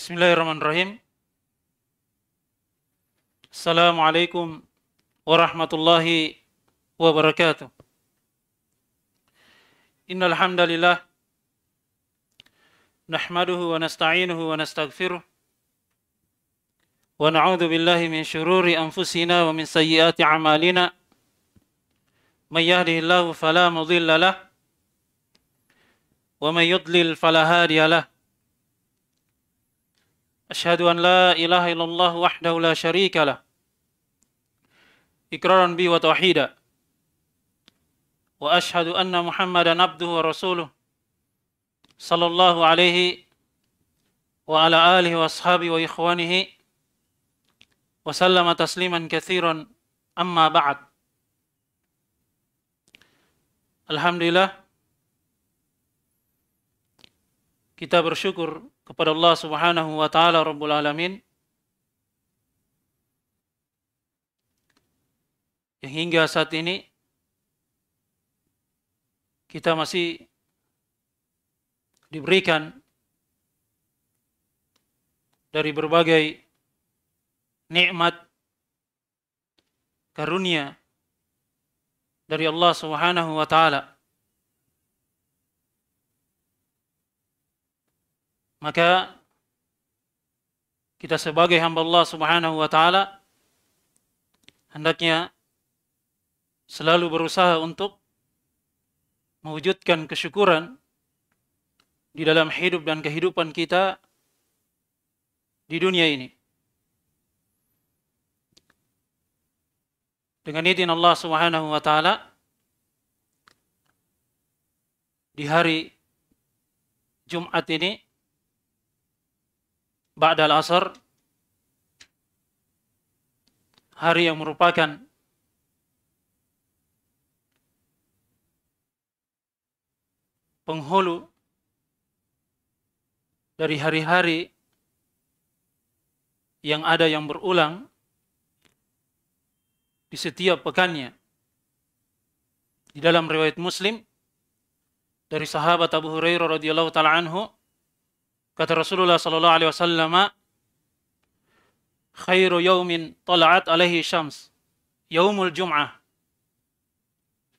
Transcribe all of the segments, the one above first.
Bismillahirrahmanirrahim. Assalamualaikum warahmatullahi wabarakatuh. Innal hamdalillah nahmaduhu wa nasta'inuhu wa nastaghfiruh wa na'udzu billahi min shururi anfusina wa min sayyiati a'malina. May yahdihillahu fala mudilla lah wa may yudlil fala hadiya lah. أشهد أن لا إله إلا الله وحده لا شريك له إقرارا بي وتوحيدا وأشهد أن محمدا عبده ورسوله صلى الله عليه وعلى آله وأصحابه وإخوانه وسلم تسليما كثيرا أما بعد الحمد لله kita bersyukur kepada Allah Subhanahu wa taala Rabbul Alamin yang hingga saat ini kita masih diberikan dari berbagai nikmat karunia dari Allah Subhanahu wa taala maka kita sebagai hamba Allah Subhanahu wa taala hendaknya selalu berusaha untuk mewujudkan kesyukuran di dalam hidup dan kehidupan kita di dunia ini. Dengan izin Allah Subhanahu wa taala di hari Jumat ini ba'dal asr hari yang merupakan penghulu dari hari-hari yang ada yang berulang di setiap pekannya. Di dalam riwayat Muslim dari sahabat Abu Hurairah radhiyallahu taala anhu Kata Rasulullah sallallahu alaihi wasallam, "Khairu yaumin tala'at alaihi syams, yaumul jum'ah.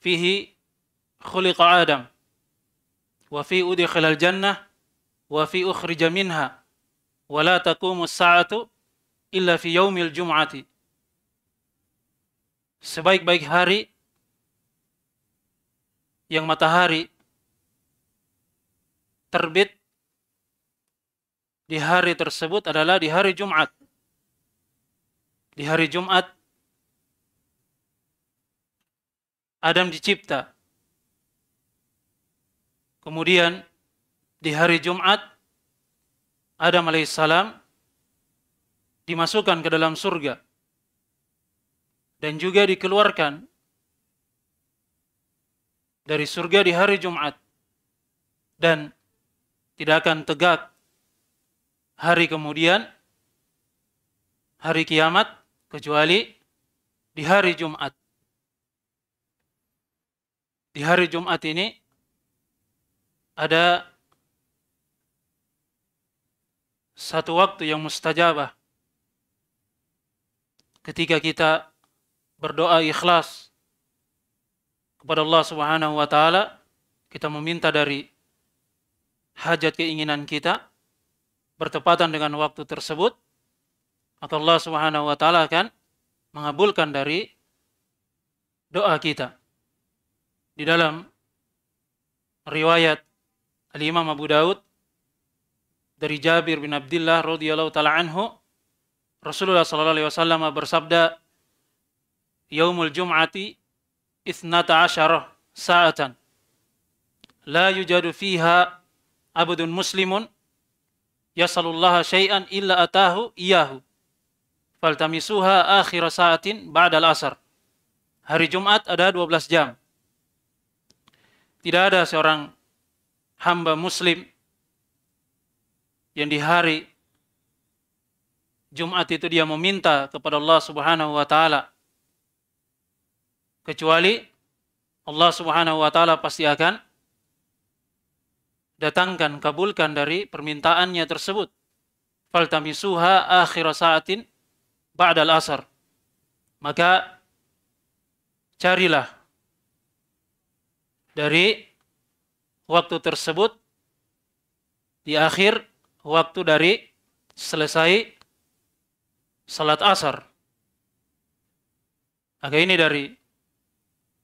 Fihi khuliqa Adam, wa fi udkhila jannah wa fi ukhrija minha, wa la taqumu as-sa'atu illa fi yaumil jum'ati." Sebaik-baik hari yang matahari terbit di hari tersebut adalah di hari Jumat. Di hari Jumat Adam dicipta. Kemudian di hari Jumat Adam alaihissalam dimasukkan ke dalam surga dan juga dikeluarkan dari surga di hari Jumat dan tidak akan tegak hari kemudian, hari kiamat, kecuali di hari Jumat. Di hari Jumat ini ada satu waktu yang mustajabah. Ketika kita berdoa ikhlas kepada Allah Subhanahu wa taala, kita meminta dari hajat keinginan kita, bertepatan dengan waktu tersebut atau Allah Subhanahu wa taala akan mengabulkan dari doa kita. Di dalam riwayat Al-Imam Abu Daud dari Jabir bin Abdullah radhiyallahu taala anhu Rasulullah sallallahu alaihi wasallam bersabda Yaumul Jum'ati isnata asyarah sa'atan la yujadu fiha abdun muslimun yasalullaha syai'an illa atahu iyahu. Faltamisuha akhir saatin ba'dal asar. Hari Jumat ada 12 jam. Tidak ada seorang hamba muslim yang di hari Jumat itu dia meminta kepada Allah Subhanahu wa taala kecuali Allah Subhanahu wa taala pasti akan datangkan kabulkan dari permintaannya tersebut faltamisuha akhir saatin ba'dal asar maka carilah dari waktu tersebut di akhir waktu dari selesai salat asar maka ini dari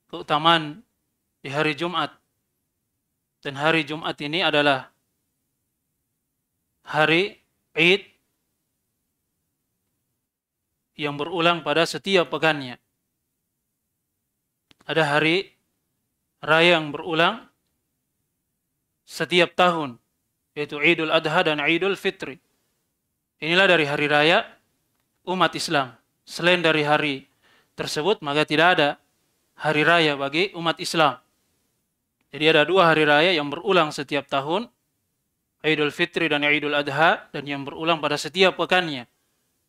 keutamaan di hari Jumat dan hari Jumat ini adalah hari Eid yang berulang pada setiap pekannya. Ada hari raya yang berulang setiap tahun, yaitu Idul Adha dan Idul Fitri. Inilah dari hari raya umat Islam. Selain dari hari tersebut, maka tidak ada hari raya bagi umat Islam. Jadi ada dua hari raya yang berulang setiap tahun, Idul Fitri dan Idul Adha, dan yang berulang pada setiap pekannya,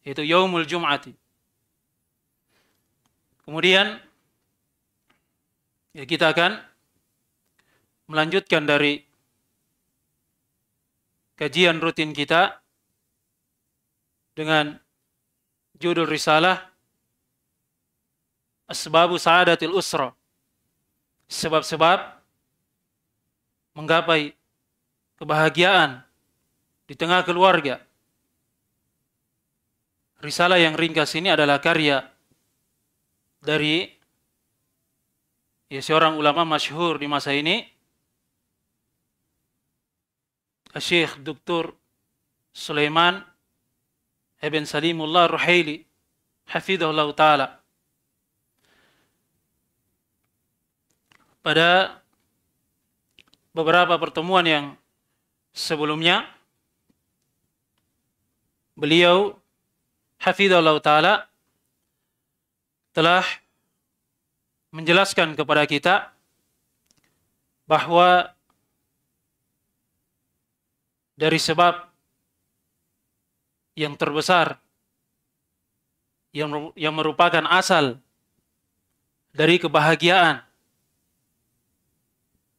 yaitu Yaumul Jum'ati. Kemudian, ya kita akan melanjutkan dari kajian rutin kita dengan judul risalah Asbabu Saadatil Usra. Sebab-sebab menggapai kebahagiaan di tengah keluarga. Risalah yang ringkas ini adalah karya dari ya seorang ulama masyhur di masa ini Syekh Dr. Sulaiman Ibn Salimullah Ruhaili Hafidhullah Ta'ala pada beberapa pertemuan yang sebelumnya beliau hafizallahu taala telah menjelaskan kepada kita bahwa dari sebab yang terbesar yang yang merupakan asal dari kebahagiaan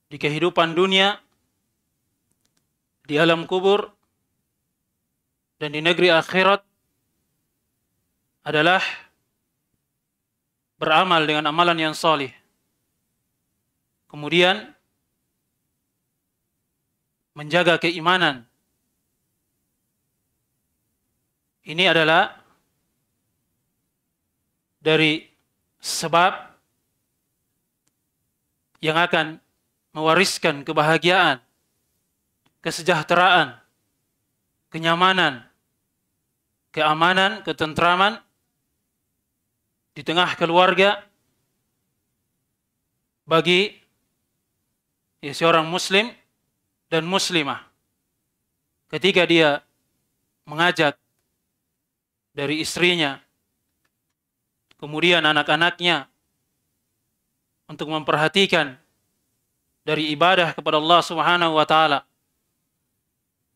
di kehidupan dunia, di alam kubur, dan di negeri akhirat adalah beramal dengan amalan yang salih. Kemudian menjaga keimanan. Ini adalah dari sebab yang akan mewariskan kebahagiaan, kesejahteraan, kenyamanan, keamanan, ketentraman di tengah keluarga bagi ya, seorang muslim dan muslimah ketika dia mengajak dari istrinya kemudian anak-anaknya untuk memperhatikan dari ibadah kepada Allah Subhanahu wa taala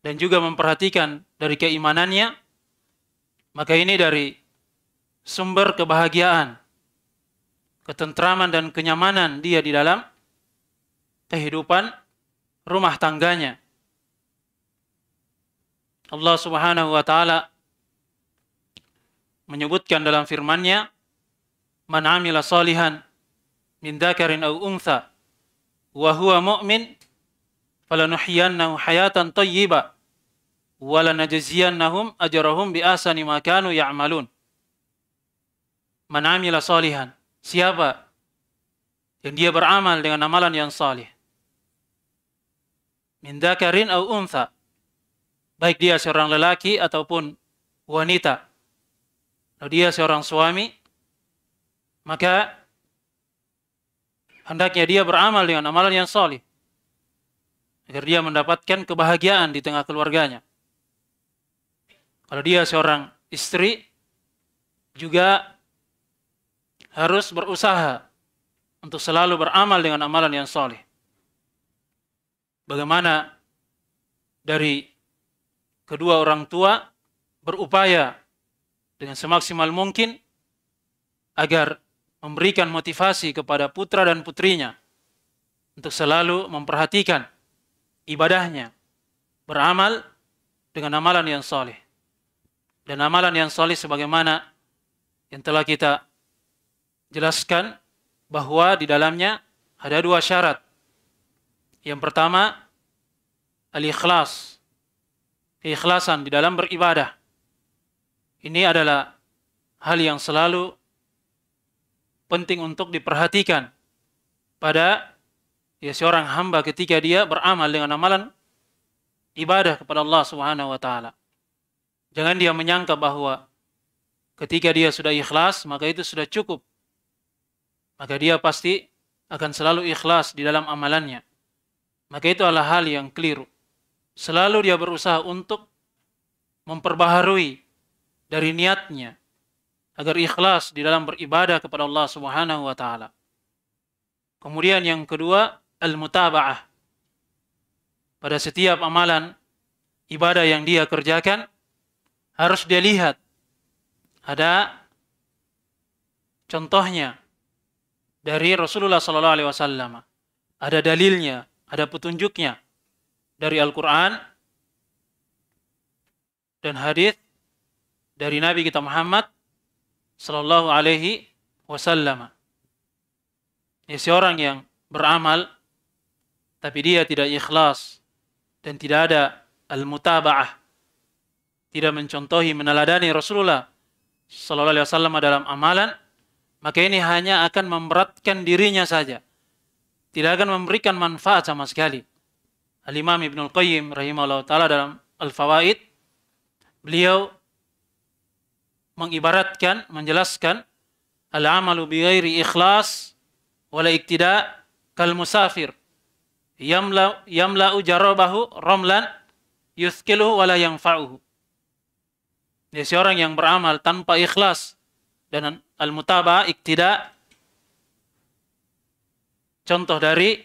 dan juga memperhatikan dari keimanannya maka ini dari sumber kebahagiaan ketentraman dan kenyamanan dia di dalam kehidupan rumah tangganya Allah Subhanahu wa taala menyebutkan dalam firman-Nya man amila salihan min dzakarin aw untha wa huwa mu'min falanuhyiyannahu hayatan thayyiba wa lanajziyannahum ajrahum bi ahsani ma kanu ya'malun. Man amila salihan. Siapa yang dia beramal dengan amalan yang salih. Min dzakarin aw untha. Baik dia seorang lelaki ataupun wanita. Kalau dia seorang suami, maka Hendaknya dia beramal dengan amalan yang solih. Agar dia mendapatkan kebahagiaan di tengah keluarganya. Kalau dia seorang istri, juga harus berusaha untuk selalu beramal dengan amalan yang solih. Bagaimana dari kedua orang tua berupaya dengan semaksimal mungkin agar memberikan motivasi kepada putra dan putrinya untuk selalu memperhatikan ibadahnya, beramal dengan amalan yang soleh. Dan amalan yang soleh sebagaimana yang telah kita jelaskan bahwa di dalamnya ada dua syarat. Yang pertama, al-ikhlas. Keikhlasan di dalam beribadah. Ini adalah hal yang selalu penting untuk diperhatikan pada ya seorang hamba ketika dia beramal dengan amalan ibadah kepada Allah Subhanahu wa taala. Jangan dia menyangka bahwa ketika dia sudah ikhlas maka itu sudah cukup. Maka dia pasti akan selalu ikhlas di dalam amalannya. Maka itu adalah hal yang keliru. Selalu dia berusaha untuk memperbaharui dari niatnya, agar ikhlas di dalam beribadah kepada Allah Subhanahu wa taala. Kemudian yang kedua, al-mutabaah. Pada setiap amalan ibadah yang dia kerjakan harus dia lihat ada contohnya dari Rasulullah sallallahu alaihi wasallam. Ada dalilnya, ada petunjuknya dari Al-Qur'an dan hadis dari Nabi kita Muhammad Shallallahu Alaihi Wasallam. Ya, seorang yang beramal tapi dia tidak ikhlas dan tidak ada al-mutaba'ah tidak mencontohi meneladani Rasulullah Sallallahu Alaihi Wasallam dalam amalan maka ini hanya akan memberatkan dirinya saja tidak akan memberikan manfaat sama sekali Al Imam Ibnu Qayyim rahimahullah taala dalam Al Fawaid beliau mengibaratkan, menjelaskan al-amalu bi ghairi ikhlas wala iktida kal musafir yamla yamla'u jarabahu ramlan yuskilu wala yanfa'uhu. Ya, seorang yang beramal tanpa ikhlas dan al-mutaba iktida contoh dari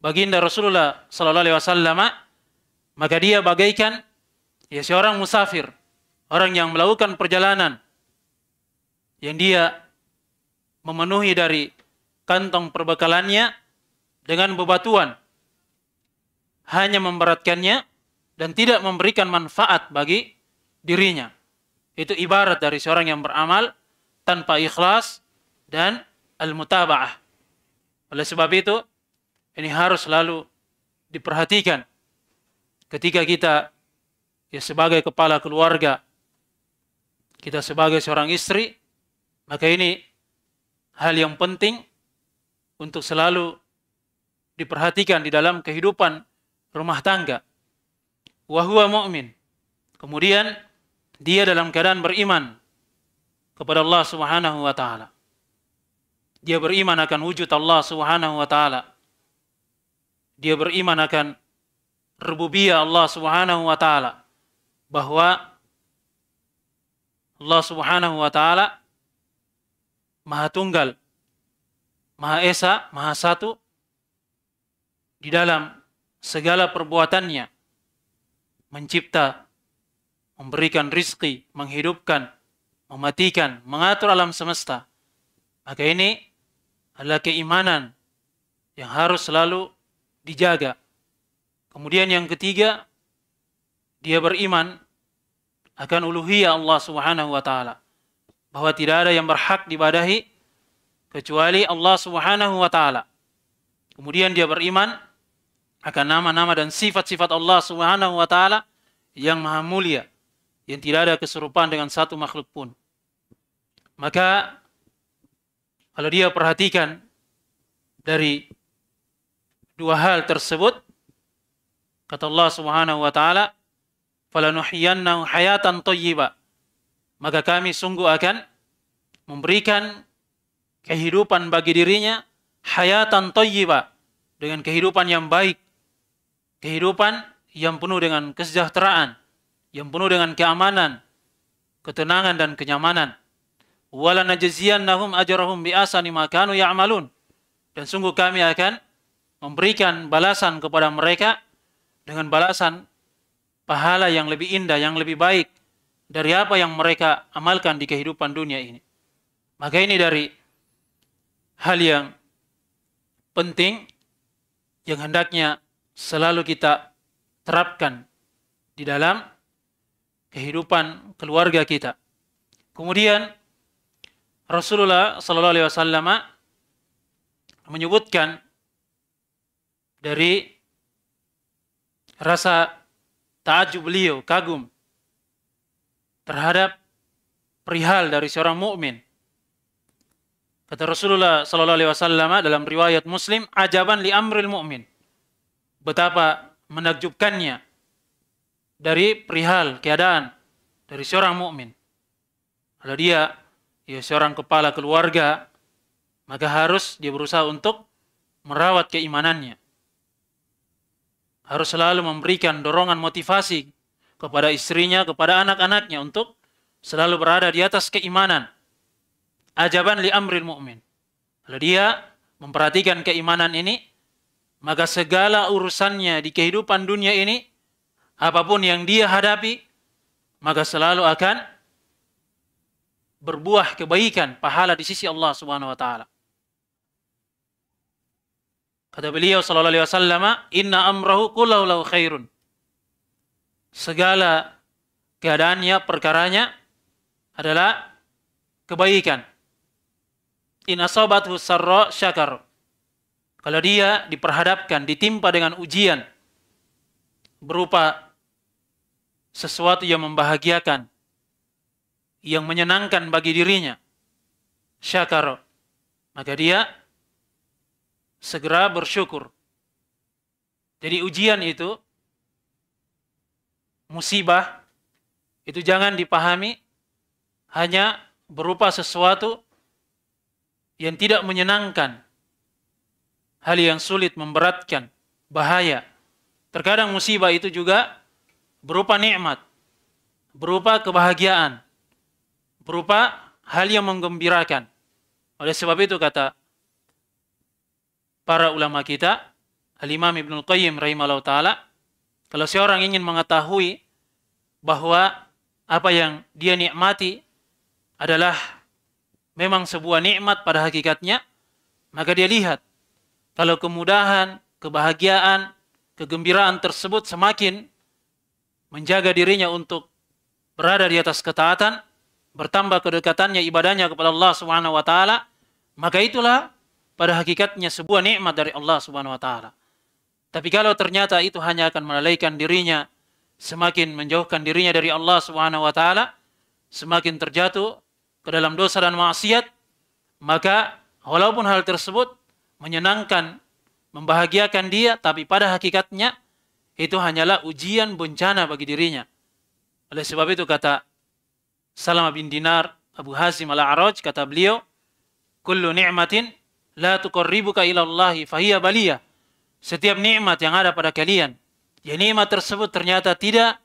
baginda Rasulullah sallallahu alaihi wasallam maka dia bagaikan ya seorang musafir Orang yang melakukan perjalanan yang dia memenuhi dari kantong perbekalannya dengan bebatuan hanya memberatkannya dan tidak memberikan manfaat bagi dirinya. Itu ibarat dari seorang yang beramal tanpa ikhlas dan al-mutaba'ah. Oleh sebab itu, ini harus selalu diperhatikan ketika kita ya sebagai kepala keluarga kita sebagai seorang istri, maka ini hal yang penting untuk selalu diperhatikan di dalam kehidupan rumah tangga. Wahwa mu'min. Kemudian dia dalam keadaan beriman kepada Allah Subhanahu wa taala. Dia beriman akan wujud Allah Subhanahu wa taala. Dia beriman akan rububiyah Allah Subhanahu wa taala bahwa Allah Subhanahu wa taala Maha Tunggal, Maha Esa, Maha Satu di dalam segala perbuatannya mencipta, memberikan rizki, menghidupkan, mematikan, mengatur alam semesta. Maka ini adalah keimanan yang harus selalu dijaga. Kemudian yang ketiga, dia beriman akan uluhiyah Allah Subhanahu wa taala. Bahwa tidak ada yang berhak dibadahi kecuali Allah Subhanahu wa taala. Kemudian dia beriman akan nama-nama dan sifat-sifat Allah Subhanahu wa taala yang maha mulia, yang tidak ada keserupaan dengan satu makhluk pun. Maka kalau dia perhatikan dari dua hal tersebut, kata Allah Subhanahu wa taala, hayatan thayyiba. Maka kami sungguh akan memberikan kehidupan bagi dirinya hayatan thayyiba dengan kehidupan yang baik, kehidupan yang penuh dengan kesejahteraan, yang penuh dengan keamanan, ketenangan dan kenyamanan. Wala ajrahum bi'asani ma kanu ya'malun. Dan sungguh kami akan memberikan balasan kepada mereka dengan balasan pahala yang lebih indah, yang lebih baik dari apa yang mereka amalkan di kehidupan dunia ini. Maka ini dari hal yang penting yang hendaknya selalu kita terapkan di dalam kehidupan keluarga kita. Kemudian Rasulullah Shallallahu Alaihi Wasallam menyebutkan dari rasa Takjub beliau, kagum terhadap perihal dari seorang mukmin. Kata Rasulullah Sallallahu Alaihi Wasallam dalam riwayat Muslim, ajaban li amril mukmin. Betapa menakjubkannya dari perihal keadaan dari seorang mukmin. Kalau dia ya seorang kepala keluarga, maka harus dia berusaha untuk merawat keimanannya harus selalu memberikan dorongan motivasi kepada istrinya, kepada anak-anaknya untuk selalu berada di atas keimanan. Ajaban li amril mu'min. Kalau dia memperhatikan keimanan ini, maka segala urusannya di kehidupan dunia ini, apapun yang dia hadapi, maka selalu akan berbuah kebaikan, pahala di sisi Allah Subhanahu wa taala. Kata beliau sallallahu alaihi wasallam, "Inna amrahu kullahu lahu khairun." Segala keadaannya, perkaranya adalah kebaikan. In asabathu sarra syakar. Kalau dia diperhadapkan, ditimpa dengan ujian berupa sesuatu yang membahagiakan, yang menyenangkan bagi dirinya, syakar, maka dia segera bersyukur. Jadi ujian itu, musibah, itu jangan dipahami hanya berupa sesuatu yang tidak menyenangkan. Hal yang sulit memberatkan, bahaya. Terkadang musibah itu juga berupa nikmat, berupa kebahagiaan, berupa hal yang menggembirakan. Oleh sebab itu kata para ulama kita, Al-Imam Ibn Al-Qayyim rahimahullah ta'ala, kalau seorang ingin mengetahui bahwa apa yang dia nikmati adalah memang sebuah nikmat pada hakikatnya, maka dia lihat kalau kemudahan, kebahagiaan, kegembiraan tersebut semakin menjaga dirinya untuk berada di atas ketaatan, bertambah kedekatannya ibadahnya kepada Allah Subhanahu wa taala, maka itulah pada hakikatnya sebuah nikmat dari Allah Subhanahu wa taala. Tapi kalau ternyata itu hanya akan melalaikan dirinya, semakin menjauhkan dirinya dari Allah Subhanahu wa taala, semakin terjatuh ke dalam dosa dan maksiat, maka walaupun hal tersebut menyenangkan, membahagiakan dia, tapi pada hakikatnya itu hanyalah ujian bencana bagi dirinya. Oleh sebab itu kata Salamah bin Dinar Abu Hazim al-Araj kata beliau, "Kullu ni'matin la tuqarribuka ila Allah fahiya baliya. Setiap nikmat yang ada pada kalian, ya nikmat tersebut ternyata tidak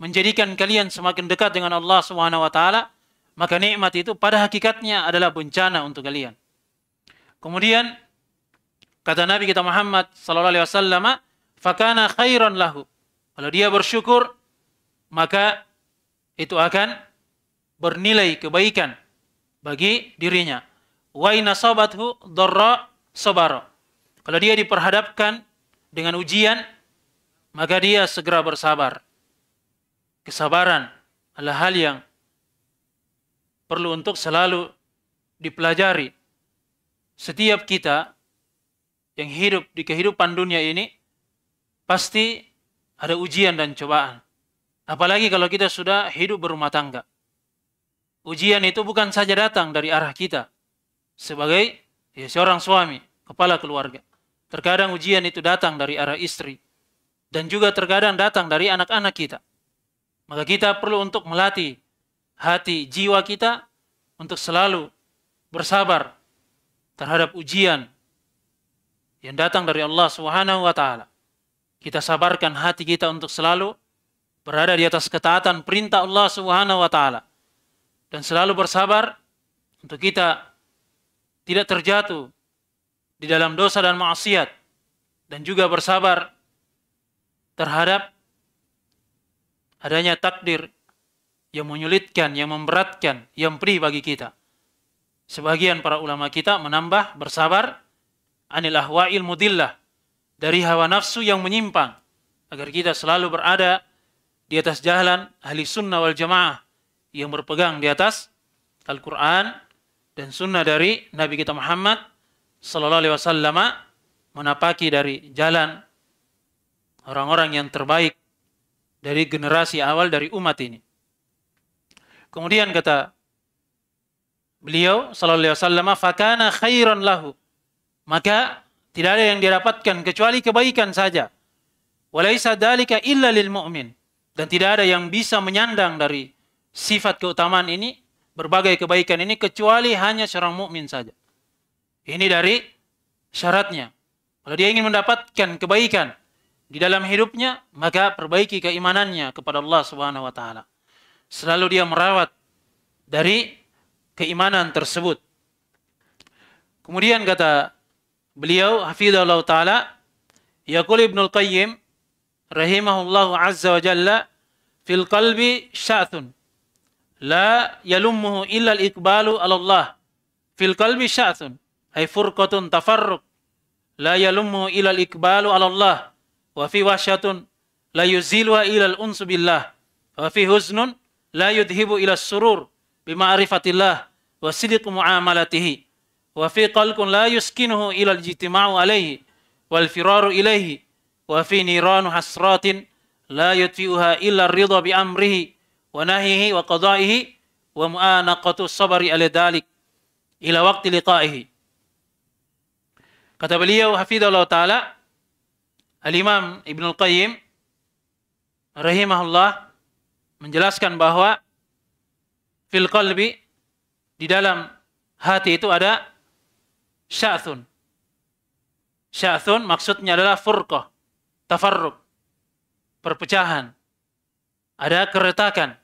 menjadikan kalian semakin dekat dengan Allah Subhanahu wa taala, maka nikmat itu pada hakikatnya adalah bencana untuk kalian. Kemudian kata Nabi kita Muhammad sallallahu alaihi wasallam, "Fakana khairan lahu." Kalau dia bersyukur, maka itu akan bernilai kebaikan bagi dirinya wa inasabathu dharra sobaro. Kalau dia diperhadapkan dengan ujian, maka dia segera bersabar. Kesabaran adalah hal yang perlu untuk selalu dipelajari. Setiap kita yang hidup di kehidupan dunia ini pasti ada ujian dan cobaan. Apalagi kalau kita sudah hidup berumah tangga. Ujian itu bukan saja datang dari arah kita, sebagai ya, seorang suami, kepala keluarga. Terkadang ujian itu datang dari arah istri dan juga terkadang datang dari anak-anak kita. Maka kita perlu untuk melatih hati, jiwa kita untuk selalu bersabar terhadap ujian yang datang dari Allah Subhanahu wa taala. Kita sabarkan hati kita untuk selalu berada di atas ketaatan perintah Allah Subhanahu wa taala dan selalu bersabar untuk kita tidak terjatuh di dalam dosa dan maksiat dan juga bersabar terhadap adanya takdir yang menyulitkan, yang memberatkan, yang pri bagi kita. Sebagian para ulama kita menambah bersabar anil ahwa'il mudillah dari hawa nafsu yang menyimpang agar kita selalu berada di atas jalan ahli sunnah wal jamaah yang berpegang di atas Al-Quran dan sunnah dari Nabi kita Muhammad Sallallahu Alaihi Wasallam menapaki dari jalan orang-orang yang terbaik dari generasi awal dari umat ini. Kemudian kata beliau Sallallahu Alaihi Wasallam, fakana khairan lahu. Maka tidak ada yang didapatkan kecuali kebaikan saja. Walaisa dalika illa lil mu'min. Dan tidak ada yang bisa menyandang dari sifat keutamaan ini berbagai kebaikan ini kecuali hanya seorang mukmin saja. Ini dari syaratnya. Kalau dia ingin mendapatkan kebaikan di dalam hidupnya, maka perbaiki keimanannya kepada Allah Subhanahu wa taala. Selalu dia merawat dari keimanan tersebut. Kemudian kata beliau hafizallahu taala, yaqul Ibnu Qayyim rahimahullahu azza wa jalla fil qalbi sya'thun لا يلمه إلا الإقبال على الله في القلب شأن أي فرقة تفرق لا يلمه إلا الإقبال على الله وفي وحشة لا يزيلها إلى الأنس بالله وفي حزن لا يذهب إلى السرور بمعرفة الله وصدق معاملته وفي قلق لا يسكنه إلى الاجتماع عليه والفرار إليه وفي نيران حسرات لا يطفئها إلا الرضا بأمره wa nahihi wa qada'ihi wa mu'anaqatu sabari ala dalik ila waqti liqa'ihi. Kata beliau hafizallahu taala Al-Imam Ibn Al-Qayyim rahimahullah menjelaskan bahwa fil qalbi di dalam hati itu ada sya'thun. Sya'thun maksudnya adalah furqah, tafarruq, perpecahan. Ada keretakan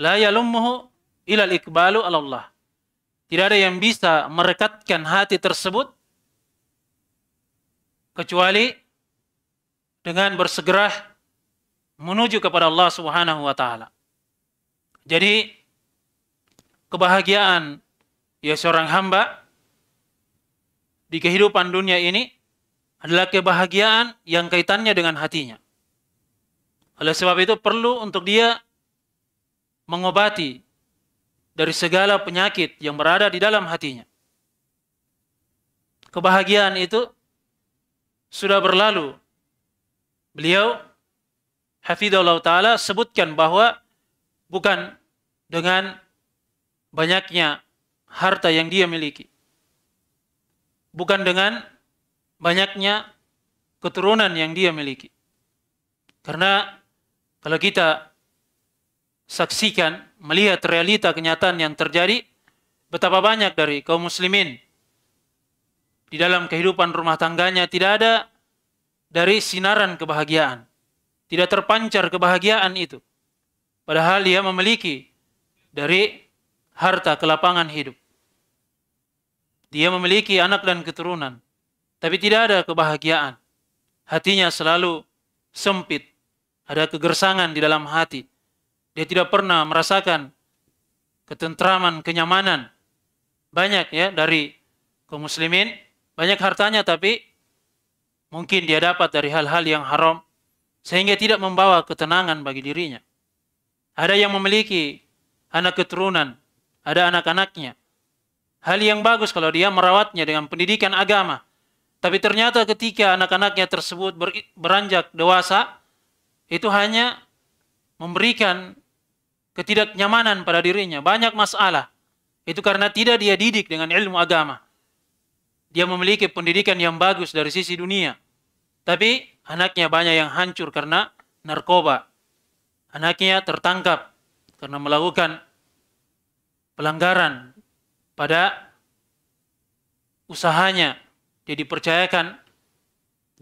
la yalummuhu ilal ikbalu Allah. Tidak ada yang bisa merekatkan hati tersebut kecuali dengan bersegera menuju kepada Allah Subhanahu wa taala. Jadi kebahagiaan ya seorang hamba di kehidupan dunia ini adalah kebahagiaan yang kaitannya dengan hatinya. Oleh sebab itu perlu untuk dia mengobati dari segala penyakit yang berada di dalam hatinya. Kebahagiaan itu sudah berlalu. Beliau Hafidhullah Ta'ala sebutkan bahwa bukan dengan banyaknya harta yang dia miliki. Bukan dengan banyaknya keturunan yang dia miliki. Karena kalau kita saksikan, melihat realita kenyataan yang terjadi, betapa banyak dari kaum muslimin di dalam kehidupan rumah tangganya tidak ada dari sinaran kebahagiaan. Tidak terpancar kebahagiaan itu. Padahal dia memiliki dari harta kelapangan hidup. Dia memiliki anak dan keturunan. Tapi tidak ada kebahagiaan. Hatinya selalu sempit. Ada kegersangan di dalam hati dia tidak pernah merasakan ketentraman, kenyamanan. Banyak ya dari kaum muslimin, banyak hartanya tapi mungkin dia dapat dari hal-hal yang haram sehingga tidak membawa ketenangan bagi dirinya. Ada yang memiliki anak keturunan, ada anak-anaknya. Hal yang bagus kalau dia merawatnya dengan pendidikan agama. Tapi ternyata ketika anak-anaknya tersebut beranjak dewasa, itu hanya memberikan ketidaknyamanan pada dirinya, banyak masalah. Itu karena tidak dia didik dengan ilmu agama. Dia memiliki pendidikan yang bagus dari sisi dunia. Tapi anaknya banyak yang hancur karena narkoba. Anaknya tertangkap karena melakukan pelanggaran pada usahanya. Dia dipercayakan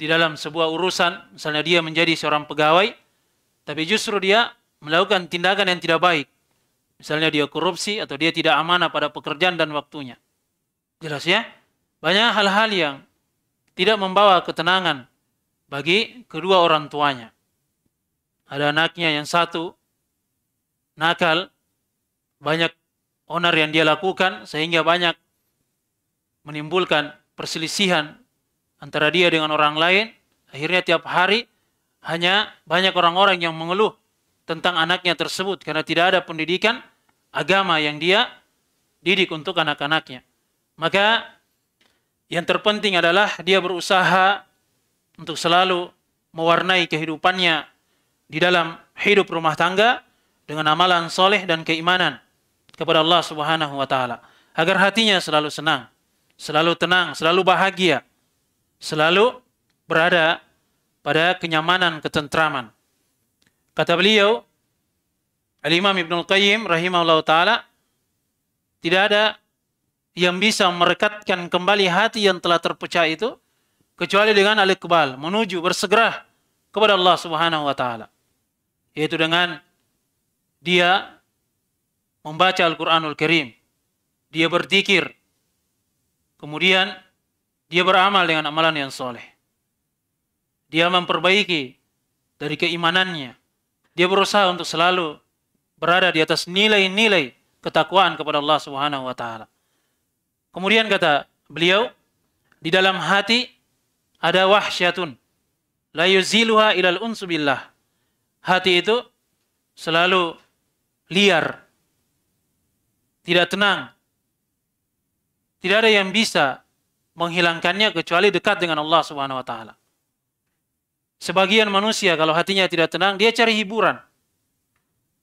di dalam sebuah urusan, misalnya dia menjadi seorang pegawai, tapi justru dia melakukan tindakan yang tidak baik. Misalnya dia korupsi atau dia tidak amanah pada pekerjaan dan waktunya. Jelas ya? Banyak hal-hal yang tidak membawa ketenangan bagi kedua orang tuanya. Ada anaknya yang satu nakal, banyak onar yang dia lakukan sehingga banyak menimbulkan perselisihan antara dia dengan orang lain. Akhirnya tiap hari hanya banyak orang-orang yang mengeluh tentang anaknya tersebut karena tidak ada pendidikan agama yang dia didik untuk anak-anaknya. Maka yang terpenting adalah dia berusaha untuk selalu mewarnai kehidupannya di dalam hidup rumah tangga dengan amalan soleh dan keimanan kepada Allah Subhanahu wa taala agar hatinya selalu senang, selalu tenang, selalu bahagia, selalu berada pada kenyamanan, ketentraman. Kata beliau, Al-Imam Ibn Al-Qayyim rahimahullah ta'ala, tidak ada yang bisa merekatkan kembali hati yang telah terpecah itu, kecuali dengan al-iqbal, menuju, bersegera kepada Allah subhanahu wa ta'ala. Yaitu dengan dia membaca Al-Quranul Karim, dia berzikir, kemudian dia beramal dengan amalan yang soleh. Dia memperbaiki dari keimanannya, dia berusaha untuk selalu berada di atas nilai-nilai ketakwaan kepada Allah Subhanahu wa taala. Kemudian kata beliau, di dalam hati ada wahsyatun la yuziluha ilal unsubillah. Hati itu selalu liar, tidak tenang. Tidak ada yang bisa menghilangkannya kecuali dekat dengan Allah Subhanahu wa taala. Sebagian manusia kalau hatinya tidak tenang, dia cari hiburan.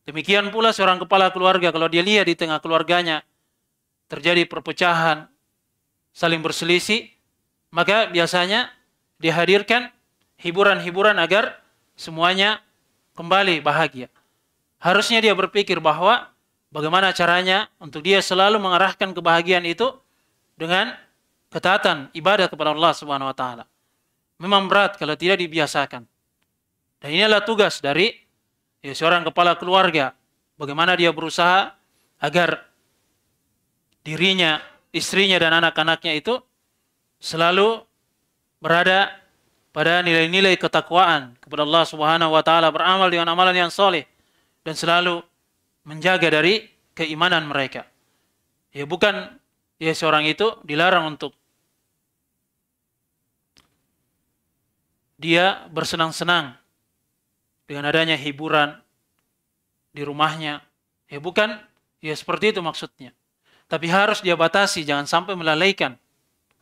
Demikian pula seorang kepala keluarga kalau dia lihat di tengah keluarganya terjadi perpecahan, saling berselisih, maka biasanya dihadirkan hiburan-hiburan agar semuanya kembali bahagia. Harusnya dia berpikir bahwa bagaimana caranya untuk dia selalu mengarahkan kebahagiaan itu dengan ketaatan ibadah kepada Allah Subhanahu wa taala memang berat kalau tidak dibiasakan. Dan ini adalah tugas dari ya, seorang kepala keluarga. Bagaimana dia berusaha agar dirinya, istrinya, dan anak-anaknya itu selalu berada pada nilai-nilai ketakwaan kepada Allah Subhanahu wa taala, beramal dengan amalan yang soleh dan selalu menjaga dari keimanan mereka. Ya bukan ya seorang itu dilarang untuk dia bersenang-senang dengan adanya hiburan di rumahnya. Ya bukan ya seperti itu maksudnya. Tapi harus dia batasi, jangan sampai melalaikan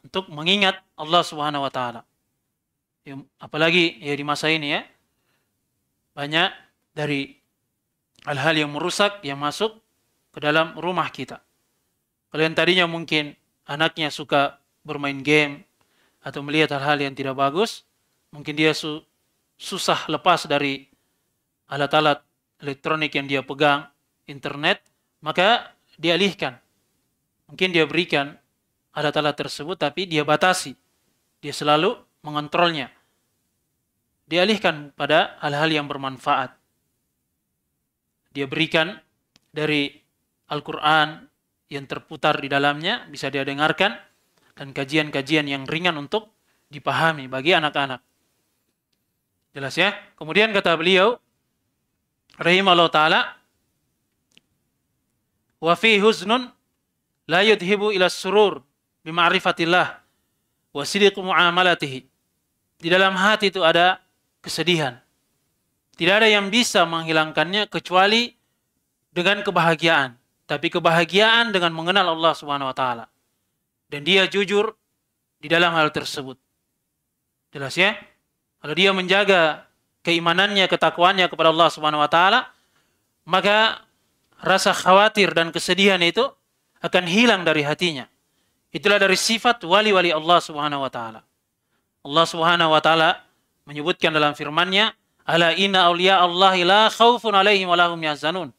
untuk mengingat Allah Subhanahu wa taala. Ya, apalagi ya di masa ini ya banyak dari hal-hal yang merusak yang masuk ke dalam rumah kita. Kalian tadinya mungkin anaknya suka bermain game atau melihat hal-hal yang tidak bagus, Mungkin dia su susah lepas dari alat-alat elektronik yang dia pegang, internet, maka dialihkan. Mungkin dia berikan alat-alat tersebut, tapi dia batasi. Dia selalu mengontrolnya. Dialihkan pada hal-hal yang bermanfaat. Dia berikan dari Al-Quran yang terputar di dalamnya, bisa dia dengarkan, dan kajian-kajian yang ringan untuk dipahami bagi anak-anak. Jelas ya? Kemudian kata beliau, rahimahullah ta'ala, wa fi huznun la yudhibu ila surur bima'rifatillah wa sidiqu mu'amalatihi. Di dalam hati itu ada kesedihan. Tidak ada yang bisa menghilangkannya kecuali dengan kebahagiaan. Tapi kebahagiaan dengan mengenal Allah Subhanahu wa taala. Dan dia jujur di dalam hal tersebut. Jelas ya? kalau dia menjaga keimanannya, ketakwaannya kepada Allah Subhanahu wa taala, maka rasa khawatir dan kesedihan itu akan hilang dari hatinya. Itulah dari sifat wali-wali Allah Subhanahu wa taala. Allah Subhanahu wa taala menyebutkan dalam firman-Nya, "Ala inna auliya Allah la khaufun alaihim wa lahum yahzanun."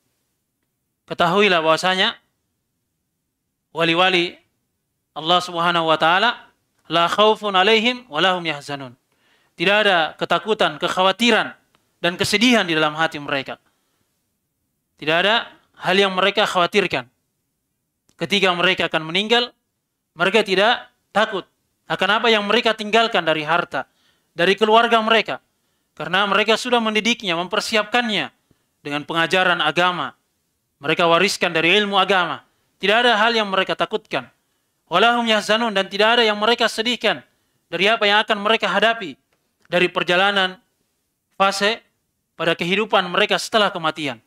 Ketahuilah bahwasanya wali-wali Allah Subhanahu wa taala la khaufun alaihim wa lahum yahzanun. Tidak ada ketakutan, kekhawatiran, dan kesedihan di dalam hati mereka. Tidak ada hal yang mereka khawatirkan. Ketika mereka akan meninggal, mereka tidak takut akan apa yang mereka tinggalkan dari harta, dari keluarga mereka. Karena mereka sudah mendidiknya, mempersiapkannya dengan pengajaran agama. Mereka wariskan dari ilmu agama. Tidak ada hal yang mereka takutkan. Walahum yahzanun dan tidak ada yang mereka sedihkan dari apa yang akan mereka hadapi dari perjalanan fase pada kehidupan mereka setelah kematian.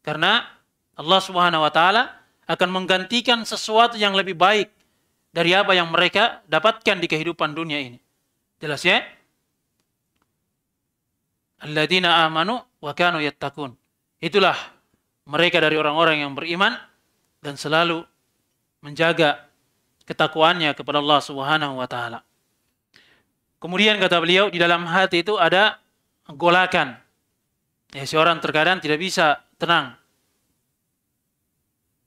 Karena Allah Subhanahu wa taala akan menggantikan sesuatu yang lebih baik dari apa yang mereka dapatkan di kehidupan dunia ini. Jelas ya? Alladzina amanu wa kanu yattaqun. Itulah mereka dari orang-orang yang beriman dan selalu menjaga ketakwaannya kepada Allah Subhanahu wa taala. Kemudian kata beliau di dalam hati itu ada golakan. Ya, seorang terkadang tidak bisa tenang.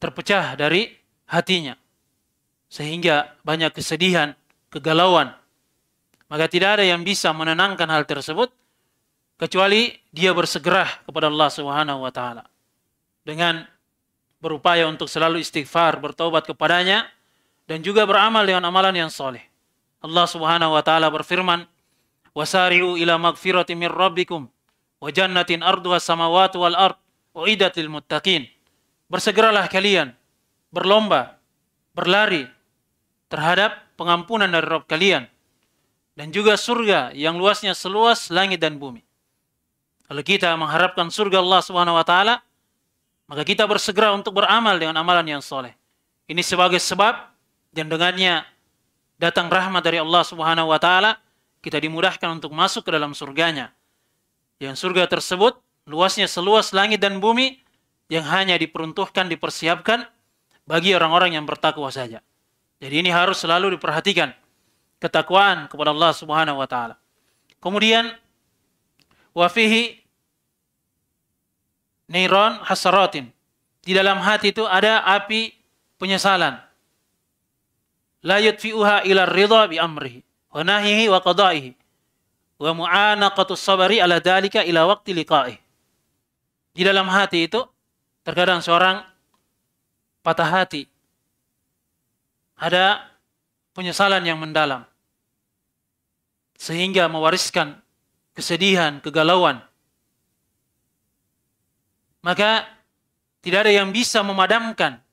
Terpecah dari hatinya. Sehingga banyak kesedihan, kegalauan. Maka tidak ada yang bisa menenangkan hal tersebut kecuali dia bersegera kepada Allah Subhanahu wa taala. Dengan berupaya untuk selalu istighfar, bertobat kepadanya dan juga beramal dengan amalan yang soleh. Allah Subhanahu wa taala berfirman, "Wasari'u ila magfirati min rabbikum wa jannatin arduha samawati wal ard uiddat lil muttaqin." Bersegeralah kalian berlomba, berlari terhadap pengampunan dari Rabb kalian dan juga surga yang luasnya seluas langit dan bumi. Kalau kita mengharapkan surga Allah Subhanahu wa taala, maka kita bersegera untuk beramal dengan amalan yang soleh. Ini sebagai sebab dan dengannya datang rahmat dari Allah Subhanahu wa taala, kita dimudahkan untuk masuk ke dalam surganya. Yang surga tersebut luasnya seluas langit dan bumi yang hanya diperuntukkan dipersiapkan bagi orang-orang yang bertakwa saja. Jadi ini harus selalu diperhatikan ketakwaan kepada Allah Subhanahu wa taala. Kemudian wafihi neiron hasaratin. Di dalam hati itu ada api penyesalan la yudfi'uha ila ridha bi amrihi wa nahihi wa qada'ihi wa mu'anaqatu sabari ala dalika ila waqti liqa'ih. Di dalam hati itu terkadang seorang patah hati. Ada penyesalan yang mendalam. Sehingga mewariskan kesedihan, kegalauan. Maka tidak ada yang bisa memadamkan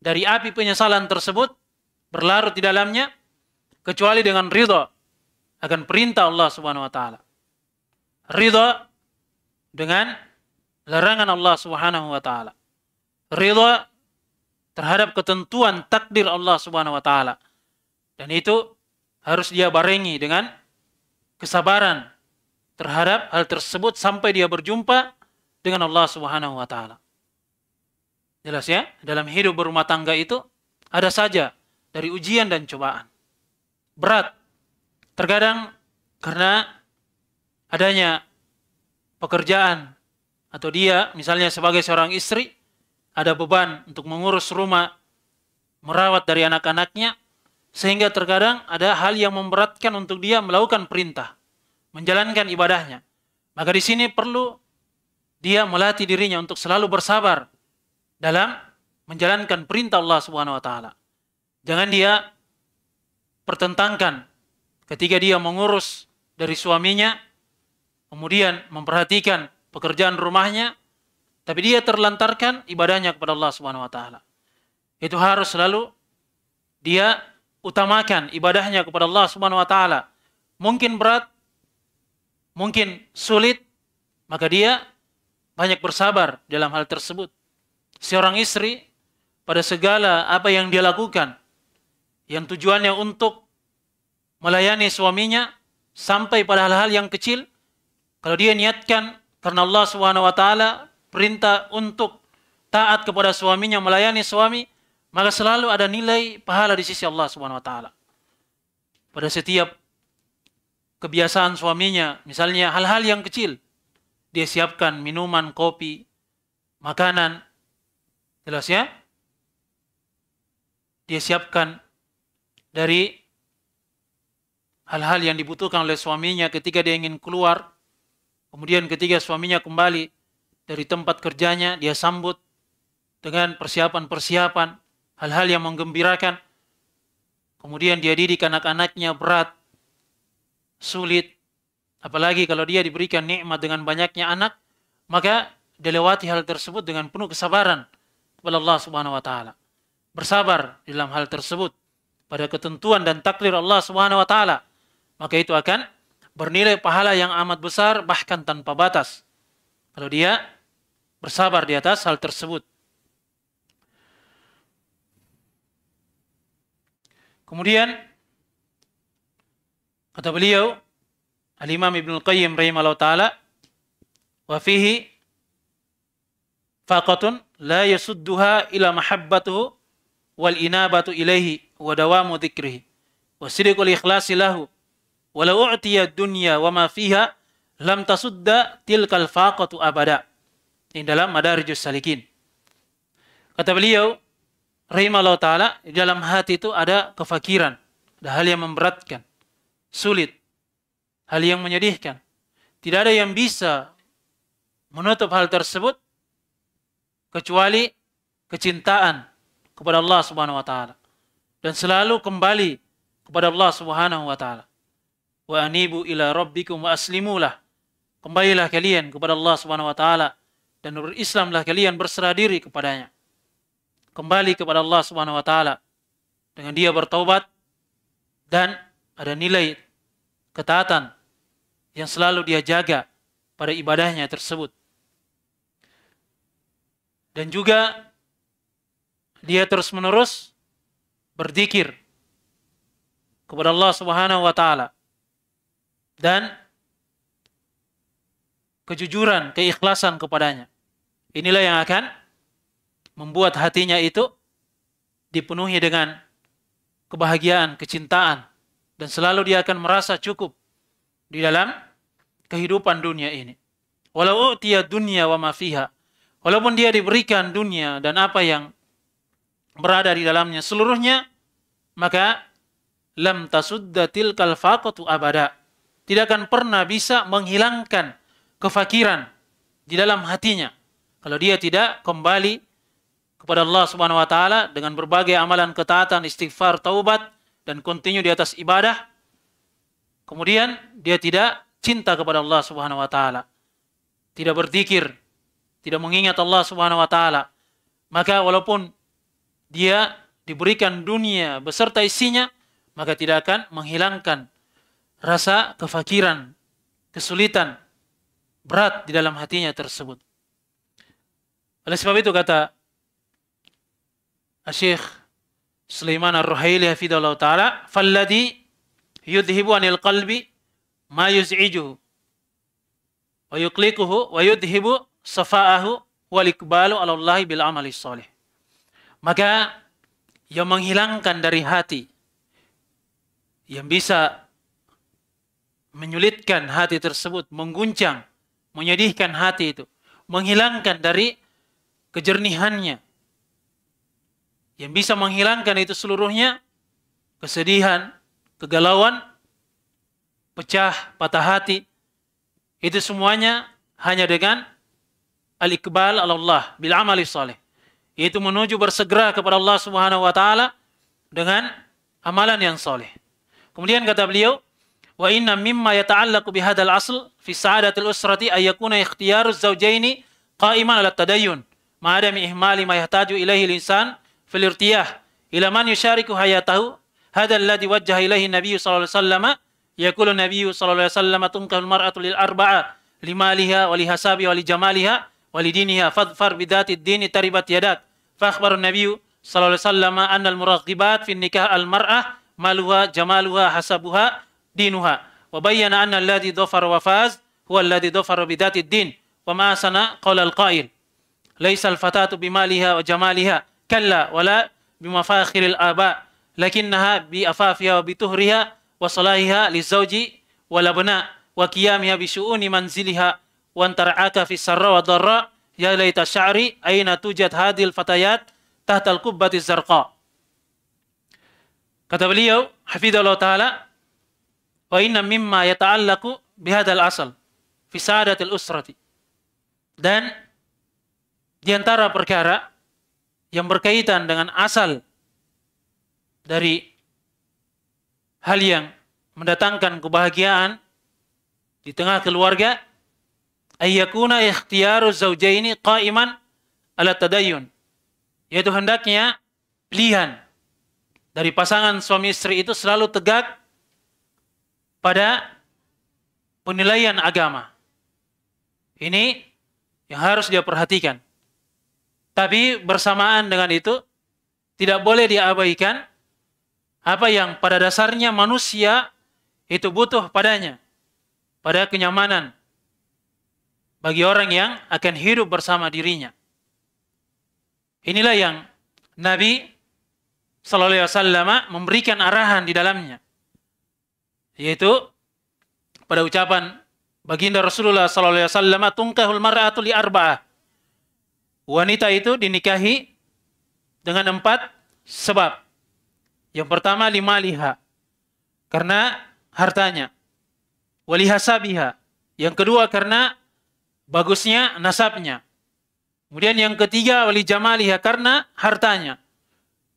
dari api penyesalan tersebut berlarut di dalamnya kecuali dengan ridha akan perintah Allah Subhanahu wa taala. Ridha dengan larangan Allah Subhanahu wa taala. Ridha terhadap ketentuan takdir Allah Subhanahu wa taala. Dan itu harus dia barengi dengan kesabaran terhadap hal tersebut sampai dia berjumpa dengan Allah Subhanahu wa taala. Jelas ya, dalam hidup berumah tangga itu ada saja dari ujian dan cobaan. Berat. Terkadang karena adanya pekerjaan atau dia misalnya sebagai seorang istri ada beban untuk mengurus rumah, merawat dari anak-anaknya sehingga terkadang ada hal yang memberatkan untuk dia melakukan perintah, menjalankan ibadahnya. Maka di sini perlu dia melatih dirinya untuk selalu bersabar dalam menjalankan perintah Allah Subhanahu wa taala. Jangan dia pertentangkan ketika dia mengurus dari suaminya, kemudian memperhatikan pekerjaan rumahnya, tapi dia terlantarkan ibadahnya kepada Allah Subhanahu wa taala. Itu harus selalu dia utamakan ibadahnya kepada Allah Subhanahu wa taala. Mungkin berat, mungkin sulit, maka dia banyak bersabar dalam hal tersebut. Seorang istri pada segala apa yang dia lakukan, yang tujuannya untuk melayani suaminya sampai pada hal-hal yang kecil kalau dia niatkan karena Allah Subhanahu wa taala perintah untuk taat kepada suaminya melayani suami maka selalu ada nilai pahala di sisi Allah Subhanahu wa taala pada setiap kebiasaan suaminya misalnya hal-hal yang kecil dia siapkan minuman kopi makanan jelas ya dia siapkan dari hal-hal yang dibutuhkan oleh suaminya ketika dia ingin keluar. Kemudian ketika suaminya kembali dari tempat kerjanya, dia sambut dengan persiapan-persiapan, hal-hal yang menggembirakan. Kemudian dia didik anak-anaknya berat, sulit. Apalagi kalau dia diberikan nikmat dengan banyaknya anak, maka dilewati hal tersebut dengan penuh kesabaran kepada Allah Subhanahu wa taala. Bersabar dalam hal tersebut pada ketentuan dan takdir Allah Subhanahu wa taala, maka itu akan bernilai pahala yang amat besar bahkan tanpa batas. Kalau dia bersabar di atas hal tersebut. Kemudian kata beliau Al-Imam Ibnu Al-Qayyim rahimahullah taala wa fihi faqatun la yasudduha ila mahabbatuhu wal inabatu ilaihi wa dawamu dzikrihi wa sidqul ikhlasi lahu la u'tiya dunya wa ma fiha lam tasudda tilkal faqatu abada ini dalam madarijus salikin kata beliau rahimallahu taala di dalam hati itu ada kefakiran ada hal yang memberatkan sulit hal yang menyedihkan tidak ada yang bisa menutup hal tersebut kecuali kecintaan kepada Allah Subhanahu wa taala dan selalu kembali kepada Allah Subhanahu wa taala. Wa anibu ila rabbikum wa aslimulah. Kembalilah kalian kepada Allah Subhanahu wa taala dan nurul Islamlah kalian berserah diri kepadanya. Kembali kepada Allah Subhanahu wa taala dengan dia bertaubat dan ada nilai ketaatan yang selalu dia jaga pada ibadahnya tersebut. Dan juga dia terus-menerus berzikir kepada Allah Subhanahu wa taala. Dan kejujuran, keikhlasan kepadanya. Inilah yang akan membuat hatinya itu dipenuhi dengan kebahagiaan, kecintaan dan selalu dia akan merasa cukup di dalam kehidupan dunia ini. Walau dia dunia wa fiha, Walaupun dia diberikan dunia dan apa yang berada di dalamnya seluruhnya, maka lam tasuddatil kalfaqatu abada. Tidak akan pernah bisa menghilangkan kefakiran di dalam hatinya. Kalau dia tidak kembali kepada Allah Subhanahu wa taala dengan berbagai amalan ketaatan, istighfar, taubat dan continue di atas ibadah. Kemudian dia tidak cinta kepada Allah Subhanahu wa taala. Tidak berzikir, tidak mengingat Allah Subhanahu wa taala. Maka walaupun dia diberikan dunia beserta isinya, maka tidak akan menghilangkan rasa kefakiran, kesulitan, berat di dalam hatinya tersebut. Oleh sebab itu kata Syekh Sulaiman Ar-Ruhaili hafidhahullah taala, "Falladhi yudhibu anil qalbi ma yuz'ijuhu wa yuqlikuhu wa yudhibu safa'ahu wal ikbalu 'ala Allah bil amali salih." Maka yang menghilangkan dari hati yang bisa menyulitkan hati tersebut, mengguncang, menyedihkan hati itu, menghilangkan dari kejernihannya. Yang bisa menghilangkan itu seluruhnya kesedihan, kegalauan, pecah, patah hati. Itu semuanya hanya dengan al-iqbal Allah bil amali salih yaitu menuju bersegera kepada Allah Subhanahu wa taala dengan amalan yang soleh. Kemudian kata beliau, wa inna mimma yata'allaqu bihadzal asl fi sa'adatil usrati ay yakuna ikhtiyaru zawjaini qa'iman 'ala tadayyun ma adam ihmali ma yahtaju ilaihi al-insan fil irtiyah ila man yushariku hayatahu hadha alladhi wajjaha ilaihi nabiyyu sallallahu alaihi wasallam yaqulu nabiyyu sallallahu alaihi wasallam al mar'atu lil arba'a limaliha wa lihasabi wa li jamaliha wa li diniha fadfar bidati ad-dini taribat yadak فأخبر النبي صلى الله عليه وسلم أن المرغبات في النكاح المرأة مالها جمالها حسبها دينها وبين أن الذي ظفر وفاز هو الذي ظفر بذات الدين وما أحسن قول القائل ليس الفتاة بمالها وجمالها كلا ولا بمفاخر الآباء لكنها بأفافها وبطهرها وصلاحها للزوج والأبناء وقيامها بشؤون منزلها وان ترعاك في السراء والضراء ya laita sya'ri aina tujat hadil fatayat tahtal kubbati zarqa. Kata beliau, hafidhullah ta'ala, wa inna mimma yata'allaku bihadal asal, fisadatil usrati. Dan di antara perkara yang berkaitan dengan asal dari hal yang mendatangkan kebahagiaan di tengah keluarga ayyakuna ikhtiyaru zawjaini qa'iman ala tadayyun. Yaitu hendaknya pilihan dari pasangan suami istri itu selalu tegak pada penilaian agama. Ini yang harus dia perhatikan. Tapi bersamaan dengan itu tidak boleh diabaikan apa yang pada dasarnya manusia itu butuh padanya, pada kenyamanan, bagi orang yang akan hidup bersama dirinya. Inilah yang Nabi Shallallahu Alaihi Wasallam memberikan arahan di dalamnya, yaitu pada ucapan baginda Rasulullah Shallallahu Alaihi Wasallam tungkahul mar'atul i'arba'ah Wanita itu dinikahi dengan empat sebab. Yang pertama lima liha karena hartanya. Walihasabiha. Yang kedua karena Bagusnya nasabnya. Kemudian yang ketiga wali jamaliha karena hartanya.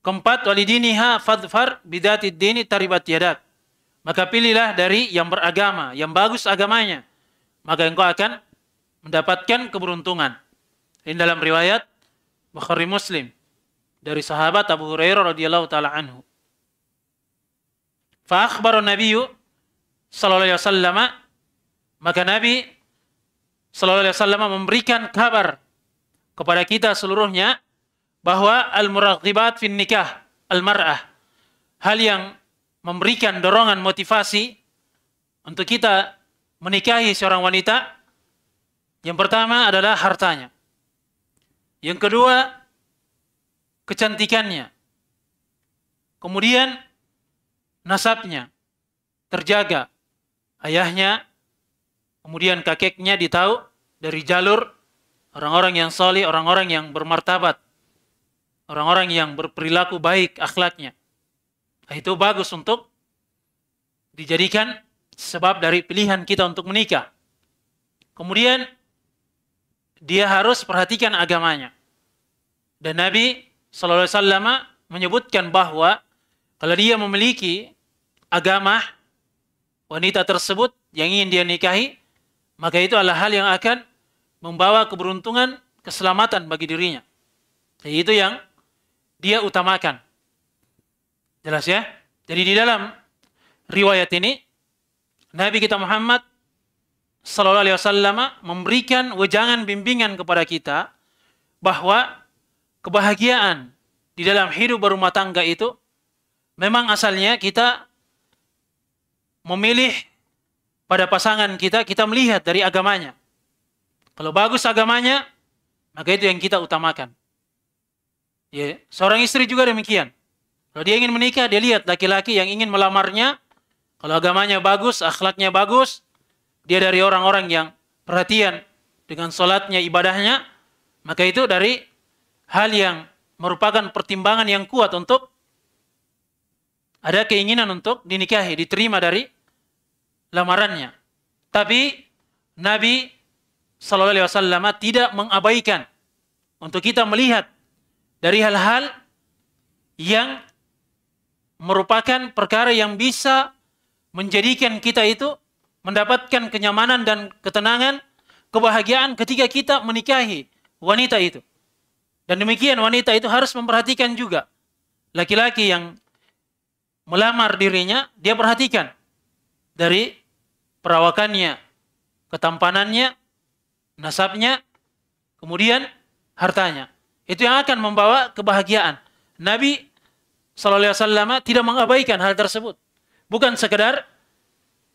Keempat wali diniha fadfar bidati dini taribat yadak. Maka pilihlah dari yang beragama, yang bagus agamanya. Maka engkau akan mendapatkan keberuntungan. Ini dalam riwayat Bukhari Muslim dari sahabat Abu Hurairah radhiyallahu taala anhu. Fa akhbaru Nabiyyu sallallahu alaihi wasallam maka Nabi Sallallahu Alaihi Wasallam memberikan kabar kepada kita seluruhnya bahwa al muraqibat fin nikah al-mar'ah hal yang memberikan dorongan motivasi untuk kita menikahi seorang wanita yang pertama adalah hartanya yang kedua kecantikannya kemudian nasabnya terjaga ayahnya Kemudian kakeknya ditahu dari jalur orang-orang yang soli, orang-orang yang bermartabat, orang-orang yang berperilaku baik akhlaknya. Nah, itu bagus untuk dijadikan sebab dari pilihan kita untuk menikah. Kemudian dia harus perhatikan agamanya. Dan Nabi saw menyebutkan bahwa kalau dia memiliki agama wanita tersebut yang ingin dia nikahi, maka itu adalah hal yang akan membawa keberuntungan, keselamatan bagi dirinya. Jadi itu yang dia utamakan. Jelas ya? Jadi di dalam riwayat ini Nabi kita Muhammad Sallallahu Alaihi Wasallam memberikan wejangan bimbingan kepada kita bahwa kebahagiaan di dalam hidup berumah tangga itu memang asalnya kita memilih pada pasangan kita, kita melihat dari agamanya. Kalau bagus agamanya, maka itu yang kita utamakan. Ya, seorang istri juga demikian. Kalau dia ingin menikah, dia lihat laki-laki yang ingin melamarnya, kalau agamanya bagus, akhlaknya bagus, dia dari orang-orang yang perhatian dengan sholatnya, ibadahnya, maka itu dari hal yang merupakan pertimbangan yang kuat untuk ada keinginan untuk dinikahi, diterima dari lamarannya. Tapi Nabi saw tidak mengabaikan untuk kita melihat dari hal-hal yang merupakan perkara yang bisa menjadikan kita itu mendapatkan kenyamanan dan ketenangan, kebahagiaan ketika kita menikahi wanita itu. Dan demikian wanita itu harus memperhatikan juga laki-laki yang melamar dirinya, dia perhatikan dari perawakannya, ketampanannya, nasabnya, kemudian hartanya. Itu yang akan membawa kebahagiaan. Nabi Shallallahu Alaihi Wasallam tidak mengabaikan hal tersebut. Bukan sekedar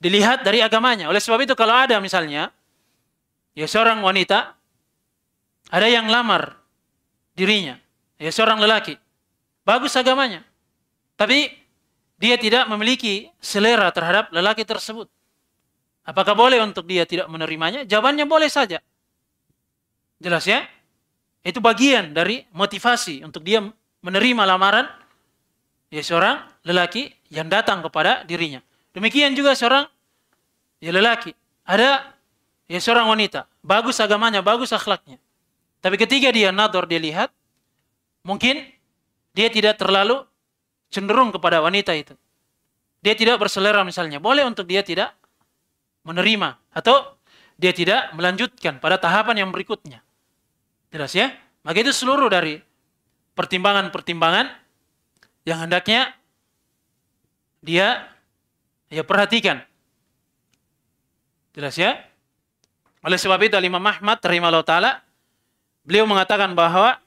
dilihat dari agamanya. Oleh sebab itu kalau ada misalnya ya seorang wanita ada yang lamar dirinya, ya seorang lelaki, bagus agamanya, tapi dia tidak memiliki selera terhadap lelaki tersebut. Apakah boleh untuk dia tidak menerimanya? Jawabannya boleh saja. Jelas ya? Itu bagian dari motivasi untuk dia menerima lamaran ya seorang lelaki yang datang kepada dirinya. Demikian juga seorang ya lelaki. Ada ya seorang wanita. Bagus agamanya, bagus akhlaknya. Tapi ketika dia nador, dia lihat, mungkin dia tidak terlalu cenderung kepada wanita itu. Dia tidak berselera misalnya. Boleh untuk dia tidak menerima atau dia tidak melanjutkan pada tahapan yang berikutnya. Jelas ya? Maka itu seluruh dari pertimbangan-pertimbangan yang hendaknya dia ya perhatikan. Jelas ya? Oleh sebab itu Imam Ahmad terima Allah taala beliau mengatakan bahwa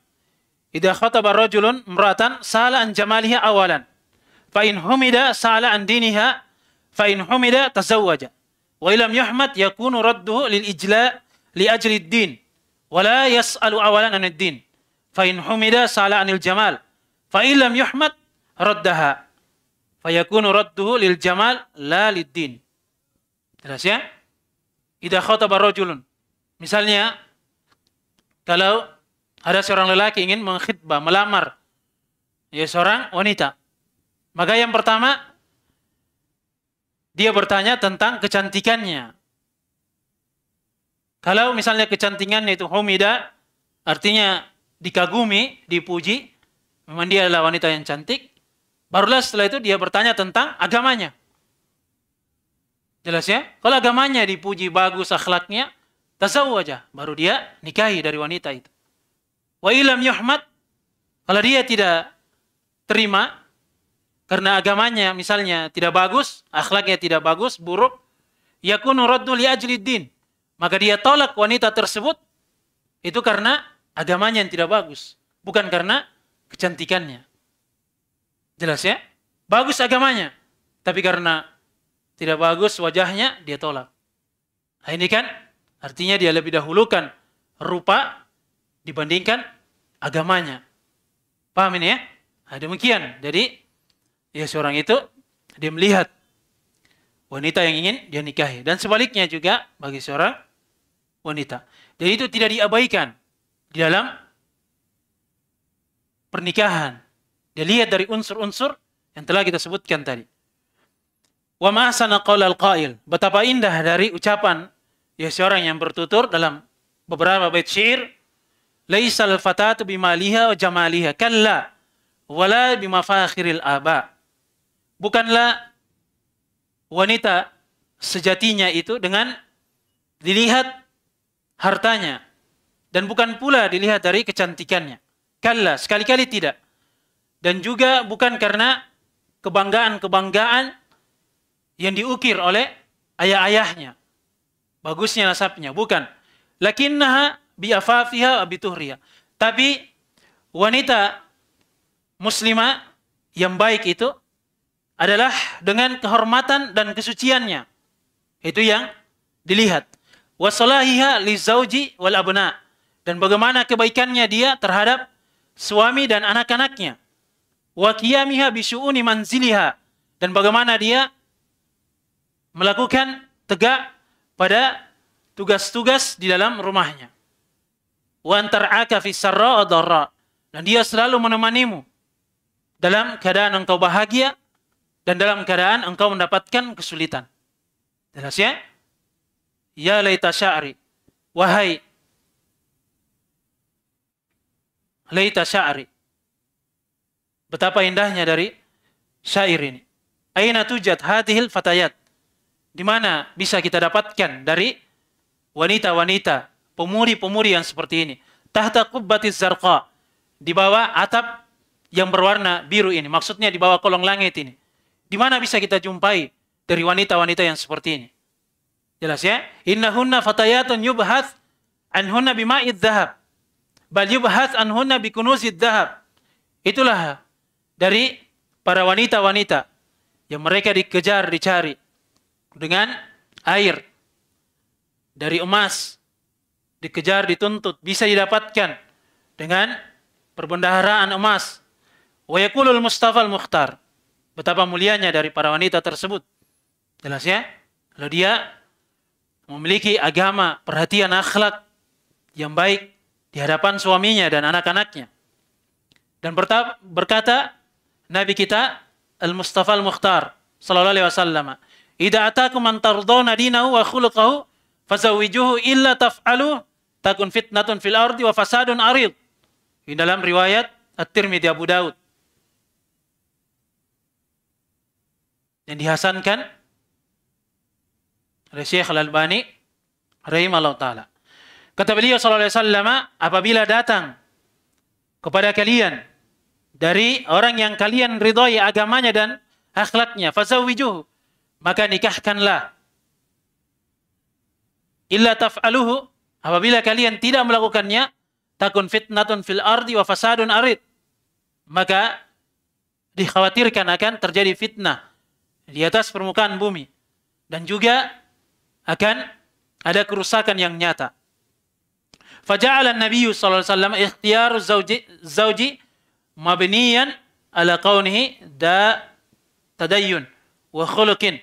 idza khataba rajulun imratan sala an awalan fa in humida sala an diniha fa in humida tazawwaja. Wa ilam yahmat yakunu radduhu lil ijla li ajli din wa la yas'alu awalan anid din. Fa in humida sala anil jamal. Fa ilam yahmat raddaha. Fa yakunu radduhu lil jamal la lid din. Jelas ya? Idza khataba rajulun. Misalnya kalau ada seorang lelaki ingin mengkhidbah, melamar ya seorang wanita. Maka yang pertama dia bertanya tentang kecantikannya. Kalau misalnya kecantikannya itu homida, artinya dikagumi, dipuji, memang dia adalah wanita yang cantik, barulah setelah itu dia bertanya tentang agamanya. Jelas ya? Kalau agamanya dipuji bagus akhlaknya, aja, baru dia nikahi dari wanita itu. Wa ilam yuhmat, kalau dia tidak terima, karena agamanya misalnya tidak bagus, akhlaknya tidak bagus, buruk, yakunu raddu li ajli din. Maka dia tolak wanita tersebut itu karena agamanya yang tidak bagus, bukan karena kecantikannya. Jelas ya? Bagus agamanya, tapi karena tidak bagus wajahnya dia tolak. Nah, ini kan artinya dia lebih dahulukan rupa dibandingkan agamanya. Paham ini ya? Nah, demikian. Jadi ya seorang itu dia melihat wanita yang ingin dia nikahi dan sebaliknya juga bagi seorang wanita. Dan itu tidak diabaikan di dalam pernikahan. Dia lihat dari unsur-unsur yang telah kita sebutkan tadi. Wa ma qail Betapa indah dari ucapan ya seorang yang bertutur dalam beberapa bait syair. Laisal fatatu bimaliha wa jamaliha. Kalla wala bimafakhiril aba bukanlah wanita sejatinya itu dengan dilihat hartanya dan bukan pula dilihat dari kecantikannya. Kalla, sekali-kali tidak. Dan juga bukan karena kebanggaan-kebanggaan yang diukir oleh ayah-ayahnya. Bagusnya nasabnya, bukan. Lakinnaha biafafiha abituhriya. Tapi wanita muslimah yang baik itu adalah dengan kehormatan dan kesuciannya. Itu yang dilihat. Wasalahiha li zauji wal abna. Dan bagaimana kebaikannya dia terhadap suami dan anak-anaknya. Wa qiyamiha bi syu'uni manziliha. Dan bagaimana dia melakukan tegak pada tugas-tugas di dalam rumahnya. Wa antar'aka fi sarra Dan dia selalu menemanimu dalam keadaan engkau bahagia dan dalam keadaan engkau mendapatkan kesulitan. Jelasnya? Ya laita sya'ri. Wahai laita sya'ri. Betapa indahnya dari syair ini. Aina tujat hadhil fatayat. Di mana bisa kita dapatkan dari wanita-wanita, pemuri-pemuri yang seperti ini. Tahta kubbatiz zarqa. Di bawah atap yang berwarna biru ini. Maksudnya di bawah kolong langit ini. Di mana bisa kita jumpai dari wanita-wanita yang seperti ini? Jelas ya? Innahunna fatayatun yubhat, anhunna bima'id dhahab. Bal yubhat anhunna bikunuzid dhahab. Itulah dari para wanita-wanita yang mereka dikejar, dicari dengan air dari emas dikejar, dituntut, bisa didapatkan dengan perbendaharaan emas. Wa yakulul mustafal muhtar. Betapa mulianya dari para wanita tersebut. Jelas ya? Kalau dia memiliki agama, perhatian akhlak yang baik di hadapan suaminya dan anak-anaknya. Dan berkata Nabi kita Al-Mustafa Al-Mukhtar sallallahu alaihi wasallam, "Idza ataakum man tardawna dinahu wa khuluquhu fazawwijuhu illa taf'alu takun fitnatun fil ardi wa fasadun arid." Di dalam riwayat At-Tirmidzi Abu Daud. yang dihasankan oleh Syekh Al-Albani rahimahullah taala. Kata beliau sallallahu alaihi wasallam, apabila datang kepada kalian dari orang yang kalian ridhoi agamanya dan akhlaknya, fazawijuhu, maka nikahkanlah. Illa taf'aluhu, apabila kalian tidak melakukannya, takun fitnatun fil ardi wa fasadun arid. Maka dikhawatirkan akan terjadi fitnah di atas permukaan bumi dan juga akan ada kerusakan yang nyata. Faja'ala Nabi sallallahu alaihi wasallam ikhtiyar zauji zauji mabniyan ala qawnihi da tadayyun wa khuluqin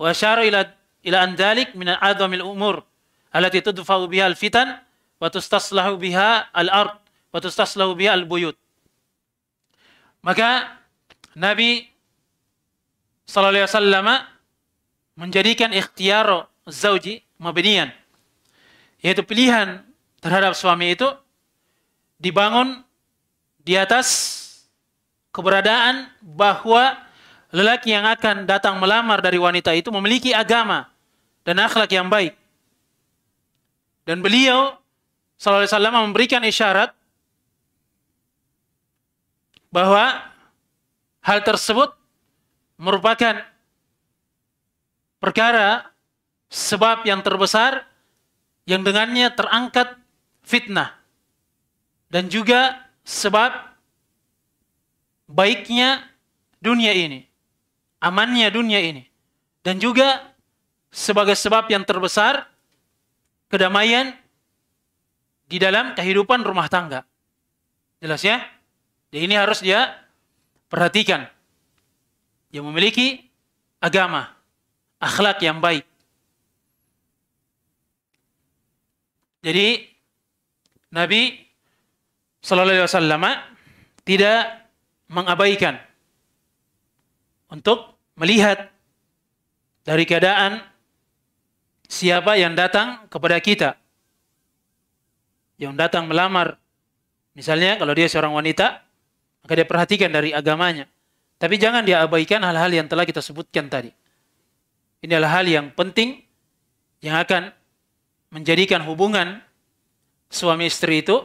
wa syara ila ila an dhalik min a'dhamil umur allati tudfa'u biha al-fitan wa tustaslahu biha al-ard wa tustaslahu biha al-buyut. Maka Nabi sallallahu alaihi wasallam menjadikan ikhtiar zauji mabniyan yaitu pilihan terhadap suami itu dibangun di atas keberadaan bahwa lelaki yang akan datang melamar dari wanita itu memiliki agama dan akhlak yang baik. Dan beliau sallallahu alaihi wasallam memberikan isyarat bahwa hal tersebut merupakan perkara sebab yang terbesar yang dengannya terangkat fitnah dan juga sebab baiknya dunia ini, amannya dunia ini dan juga sebagai sebab yang terbesar kedamaian di dalam kehidupan rumah tangga. Jelas ya? Jadi ini harus dia perhatikan yang memiliki agama, akhlak yang baik. Jadi Nabi Shallallahu Alaihi Wasallam tidak mengabaikan untuk melihat dari keadaan siapa yang datang kepada kita, yang datang melamar. Misalnya kalau dia seorang wanita, maka dia perhatikan dari agamanya. Tapi jangan diabaikan hal-hal yang telah kita sebutkan tadi. Ini adalah hal yang penting yang akan menjadikan hubungan suami istri itu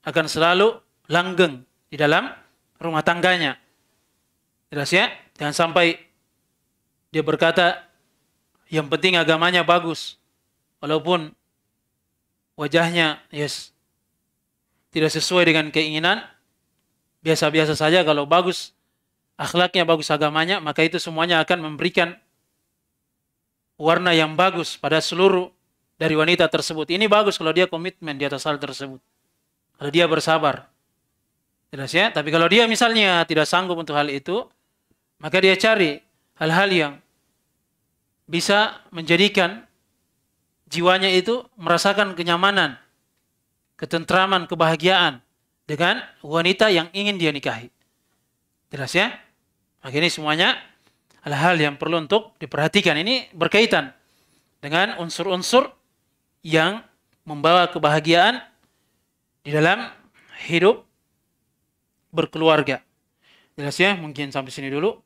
akan selalu langgeng di dalam rumah tangganya. Jelas ya? Jangan sampai dia berkata, yang penting agamanya bagus. Walaupun wajahnya yes tidak sesuai dengan keinginan, biasa-biasa saja kalau bagus akhlaknya bagus agamanya, maka itu semuanya akan memberikan warna yang bagus pada seluruh dari wanita tersebut. Ini bagus kalau dia komitmen di atas hal tersebut. Kalau dia bersabar. Jelas ya? Tapi kalau dia misalnya tidak sanggup untuk hal itu, maka dia cari hal-hal yang bisa menjadikan jiwanya itu merasakan kenyamanan, ketentraman, kebahagiaan dengan wanita yang ingin dia nikahi. Jelas ya? Maka ini semuanya hal-hal yang perlu untuk diperhatikan. Ini berkaitan dengan unsur-unsur yang membawa kebahagiaan di dalam hidup berkeluarga. Jelas ya, mungkin sampai sini dulu.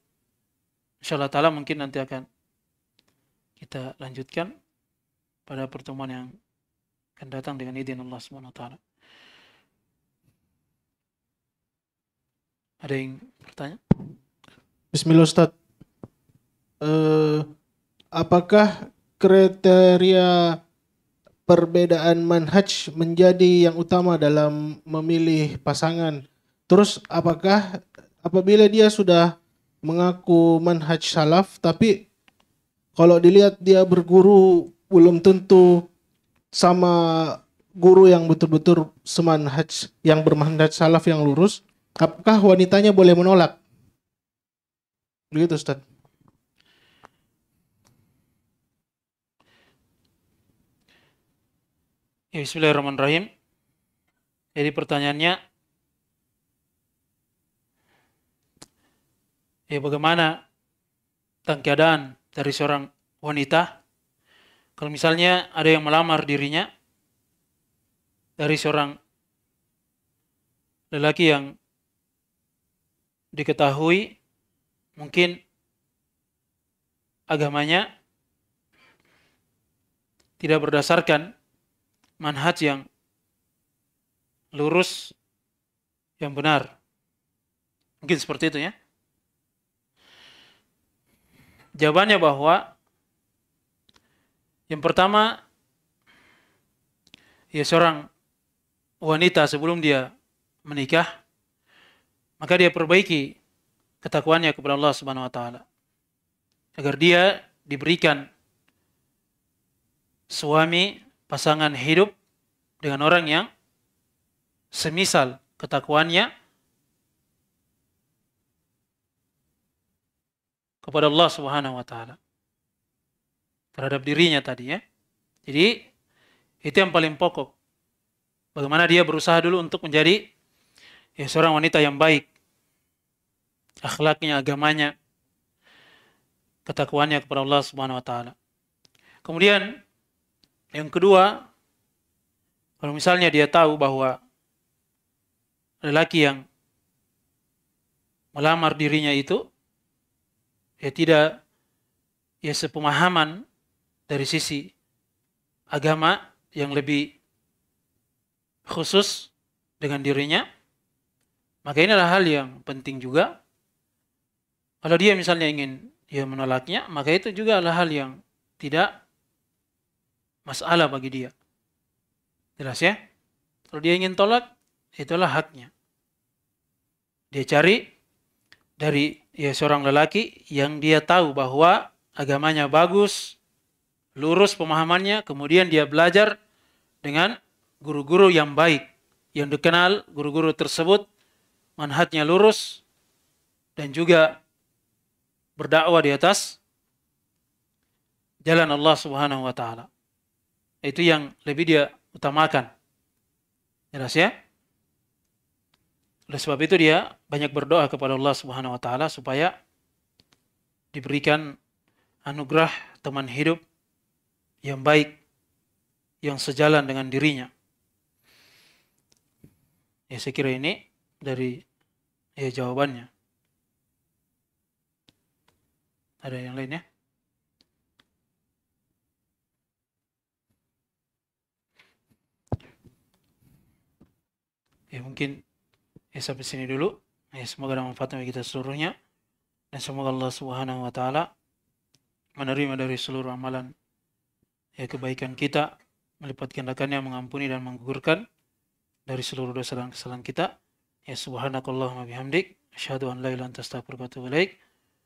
Insya Insyaallah taala mungkin nanti akan kita lanjutkan pada pertemuan yang akan datang dengan izin Allah Subhanahu wa taala. Ada yang bertanya? Bismillah Ustaz. Uh, apakah kriteria perbedaan manhaj menjadi yang utama dalam memilih pasangan? Terus apakah apabila dia sudah mengaku manhaj salaf tapi kalau dilihat dia berguru belum tentu sama guru yang betul-betul semanhaj yang bermanhaj salaf yang lurus, apakah wanitanya boleh menolak? Begitu Ustaz. Ya, Bismillahirrahmanirrahim. Jadi pertanyaannya, ya bagaimana tentang keadaan dari seorang wanita kalau misalnya ada yang melamar dirinya dari seorang lelaki yang diketahui mungkin agamanya tidak berdasarkan manhaj yang lurus yang benar. Mungkin seperti itu ya. Jawabannya bahwa yang pertama ya seorang wanita sebelum dia menikah maka dia perbaiki ketakwaannya kepada Allah Subhanahu wa taala. Agar dia diberikan suami pasangan hidup dengan orang yang semisal ketakwaannya kepada Allah Subhanahu wa taala terhadap dirinya tadi ya. Jadi itu yang paling pokok. Bagaimana dia berusaha dulu untuk menjadi ya, seorang wanita yang baik akhlaknya, agamanya, ketakwaannya kepada Allah Subhanahu wa taala. Kemudian yang kedua, kalau misalnya dia tahu bahwa lelaki yang melamar dirinya itu ya tidak ya sepemahaman dari sisi agama yang lebih khusus dengan dirinya, maka ini adalah hal yang penting juga kalau dia misalnya ingin dia menolaknya, maka itu juga adalah hal yang tidak masalah bagi dia. Jelas ya? Kalau dia ingin tolak, itulah haknya. Dia cari dari ya seorang lelaki yang dia tahu bahwa agamanya bagus, lurus pemahamannya, kemudian dia belajar dengan guru-guru yang baik, yang dikenal guru-guru tersebut manhatnya lurus dan juga berdakwah di atas jalan Allah Subhanahu wa taala. Itu yang lebih dia utamakan. Jelas ya? Oleh sebab itu dia banyak berdoa kepada Allah Subhanahu wa taala supaya diberikan anugerah teman hidup yang baik yang sejalan dengan dirinya. Ya saya kira ini dari ya jawabannya. Ada yang lain ya? Ya mungkin ya sampai sini dulu. Ya, semoga ada manfaat bagi kita seluruhnya. Dan semoga Allah Subhanahu wa taala menerima dari seluruh amalan ya kebaikan kita, melipat gandakannya, mengampuni dan menggugurkan dari seluruh dosa dan kesalahan kita. Ya subhanakallahumma bihamdik, asyhadu an la ilaha illa anta astaghfiruka wa atubu